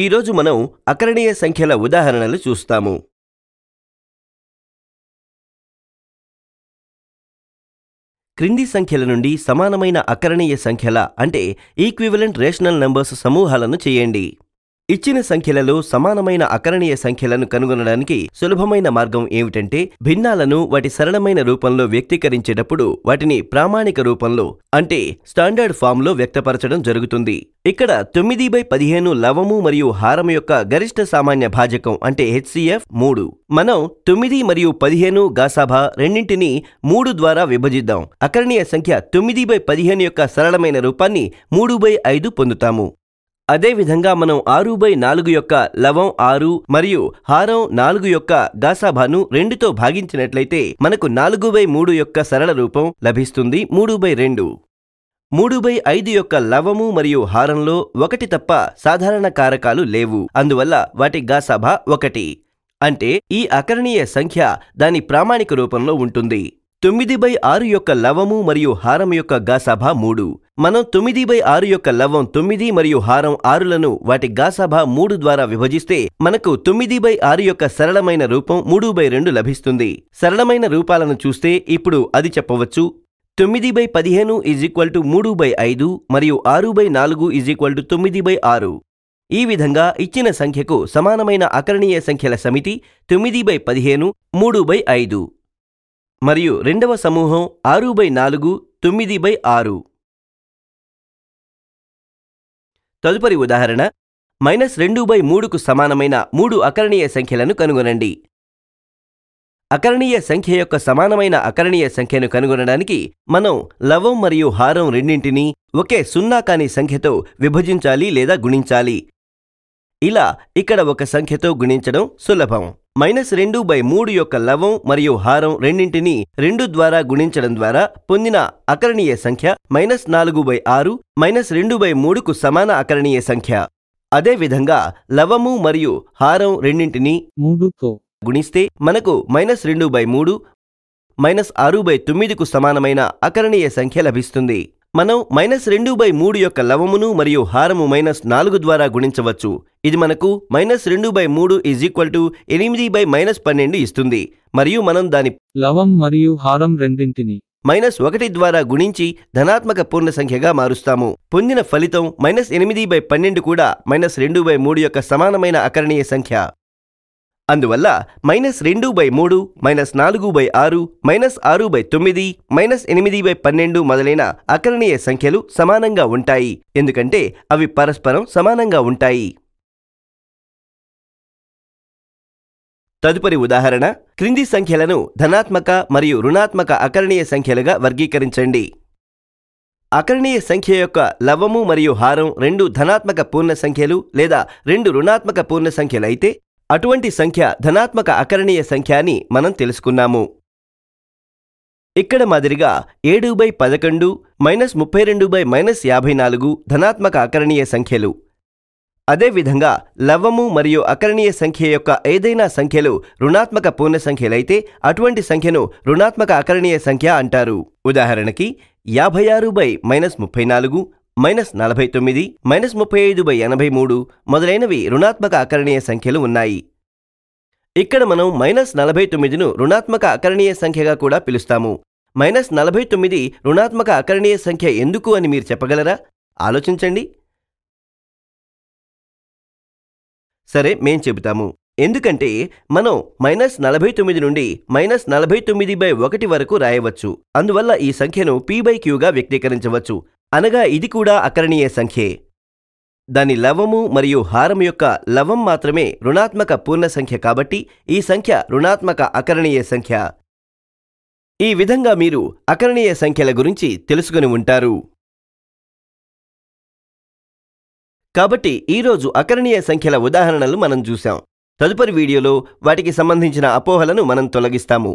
ఈరోజు మనం అకరణీయ సంఖ్యల ఉదాహరణలు చూస్తాము క్రింది సంఖ్యల నుండి సమానమైన అకరణీయ సంఖ్యల అంటే ఈక్వివలెంట్ రేషనల్ నంబర్స్ సమూహాలను చేయండి ఇచ్చిన సంఖ్యలలో సమానమైన అకరణీయ సంఖ్యలను కనుగొనడానికి సులభమైన మార్గం ఏమిటంటే భిన్నాలను వాటి సరళమైన రూపంలో వ్యక్తీకరించేటప్పుడు వాటిని ప్రామాణిక రూపంలో అంటే స్టాండర్డ్ ఫామ్లో వ్యక్తపరచడం జరుగుతుంది ఇక్కడ తొమ్మిది బై పదిహేను లవము మరియు హారం యొక్క గరిష్ట సామాన్య భాజకం అంటే హెచ్సిఎఫ్ మూడు మనం తొమ్మిది మరియు పదిహేను గాసాభ రెండింటిని మూడు ద్వారా విభజిద్దాం అకరణీయ సంఖ్య తొమ్మిది బై పదిహేను యొక్క సరళమైన రూపాన్ని మూడు బై ఐదు పొందుతాము అదేవిధంగా మనం ఆరు బై నాలుగు యొక్క లవం ఆరు మరియు హారం నాలుగు యొక్క గాసాభాను రెండుతో భాగించినట్లయితే మనకు నాలుగు బై మూడు యొక్క సరళ రూపం లభిస్తుంది మూడు బై రెండు మూడు బై ఐదు యొక్క లవము మరియు హారంలో ఒకటి తప్ప సాధారణ కారకాలు లేవు అందువల్ల వాటి గాసాభ ఒకటి అంటే ఈ అకరణీయ సంఖ్య దాని ప్రామాణిక రూపంలో ఉంటుంది తొమ్మిది బై ఆరు యొక్క లవము మరియు హారం యొక్క గాసాభ మూడు మనం తొమ్మిది బై ఆరు యొక్క లవం తొమ్మిది మరియు హారం ఆరులను వాటి గాసాభ మూడు ద్వారా విభజిస్తే మనకు తొమ్మిది బై ఆరు యొక్క సరళమైన రూపం మూడు బై రెండు లభిస్తుంది సరళమైన రూపాలను చూస్తే ఇప్పుడు అది చెప్పవచ్చు తొమ్మిది బై పదిహేను ఈజ్ ఈక్వల్ టు మూడు బై ఐదు మరియు ఆరు బై నాలుగు ఈజ్ ఈక్వల్ టు తొమ్మిది బై ఆరు ఈ విధంగా ఇచ్చిన సంఖ్యకు సమానమైన అకరణీయ సంఖ్యల సమితి తొమ్మిది బై పదిహేను మూడు బై ఐదు మరియు రెండవ సమూహం ఆరు బై నాలుగు తొమ్మిది బై ఆరు తదుపరి ఉదాహరణ మైనస్ రెండు బై మూడుకు సమానమైన మూడు అకరణీయ సంఖ్యలను కనుగొనండి అకరణీయ సంఖ్య యొక్క సమానమైన అకరణీయ సంఖ్యను కనుగొనడానికి మనం లవం మరియు హారం రెండింటినీ ఒకే సున్నా కాని సంఖ్యతో విభజించాలి లేదా గుణించాలి ఇలా ఇక్కడ ఒక సంఖ్యతో గుణించడం సులభం మైనస్ రెండు బై మూడు యొక్క లవం మరియు హారం రెండింటిని రెండు ద్వారా గుణించడం ద్వారా పొందిన అకరణీయ సంఖ్య మైనస్ నాలుగు బై ఆరు మైనస్ రెండు బై మూడుకు సమాన అకరణీయ సంఖ్య అదేవిధంగా లవము మరియు హారం రెండింటిని మూడుతో గుణిస్తే మనకు మైనస్ రెండు బై మూడు మైనస్ ఆరు బై తొమ్మిదికు సమానమైన అకరణీయ సంఖ్య లభిస్తుంది మనం మైనస్ రెండు బై మూడు యొక్క లవమును మరియు హారము మైనస్ నాలుగు ద్వారా గుణించవచ్చు ఇది మనకు మైనస్ రెండు బై మూడు ఈజ్ ఈక్వల్ టు ఎనిమిది బై మైనస్ పన్నెండు ఇస్తుంది మరియు మనం దాని లవం మరియు హారం రెండింటిని మైనస్ ఒకటి ద్వారా గుణించి ధనాత్మక పూర్ణ సంఖ్యగా మారుస్తాము పొందిన ఫలితం మైనస్ ఎనిమిది బై పన్నెండు కూడా మైనస్ రెండు బై మూడు యొక్క సమానమైన అకరణీయ సంఖ్య అందువల్ల మైనస్ రెండు బై మూడు మైనస్ నాలుగు బై ఆరు మైనస్ ఆరు బై తొమ్మిది మైనస్ ఎనిమిది బై పన్నెండు మొదలైన అకరణీయ సంఖ్యలు సమానంగా ఉంటాయి ఎందుకంటే అవి పరస్పరం సమానంగా ఉంటాయి తదుపరి ఉదాహరణ క్రింది సంఖ్యలను ధనాత్మక మరియు రుణాత్మక అకరణీయ సంఖ్యలుగా వర్గీకరించండి అకరణీయ సంఖ్య యొక్క లవము మరియు హారం రెండు ధనాత్మక పూర్ణ సంఖ్యలు లేదా రెండు రుణాత్మక పూర్ణ సంఖ్యలైతే అటువంటి సంఖ్య ధనాత్మక అకరణీయ సంఖ్య అని మనం తెలుసుకున్నాము ఇక్కడ మాదిరిగా ఏడు బై పదకొండు మైనస్ ముప్పై రెండు బై మైనస్ యాభై నాలుగు ధనాత్మక అకరణీయ సంఖ్యలు అదేవిధంగా లవము మరియు అకరణీయ సంఖ్య యొక్క ఏదైనా సంఖ్యలు రుణాత్మక పూర్ణ సంఖ్యలైతే అటువంటి సంఖ్యను రుణాత్మక అకరణీయ సంఖ్య అంటారు ఉదాహరణకి యాభై ఆరు బై మైనస్ ముప్పై నాలుగు మైనస్ నలభై తొమ్మిది మైనస్ ముప్పై ఐదు బై ఎనభై మూడు మొదలైనవి రుణాత్మక అకరణీయ సంఖ్యలు ఉన్నాయి ఇక్కడ మనం మైనస్ నలభై తొమ్మిదిను రుణాత్మక అకరణీయ సంఖ్యగా కూడా పిలుస్తాము మైనస్ నలభై తొమ్మిది రుణాత్మక అకరణీయ సంఖ్య ఎందుకు అని మీరు చెప్పగలరా ఆలోచించండి సరే మేం చెబుతాము ఎందుకంటే మనం మైనస్ నలభై తొమ్మిది నుండి మైనస్ నలభై తొమ్మిది బై ఒకటి వరకు రాయవచ్చు అందువల్ల ఈ సంఖ్యను పీ బై క్యూగా వ్యక్తీకరించవచ్చు అనగా ఇది కూడా అకరణీయ సంఖ్యే దాని లవము మరియు హారం యొక్క లవం మాత్రమే రుణాత్మక పూర్ణ సంఖ్య కాబట్టి ఈ సంఖ్య రుణాత్మక అకరణీయ సంఖ్య ఈ విధంగా మీరు అకరణీయ సంఖ్యల గురించి తెలుసుకుని ఉంటారు కాబట్టి ఈరోజు అకరణీయ సంఖ్యల ఉదాహరణలు మనం చూశాం తదుపరి వీడియోలో వాటికి సంబంధించిన అపోహలను మనం తొలగిస్తాము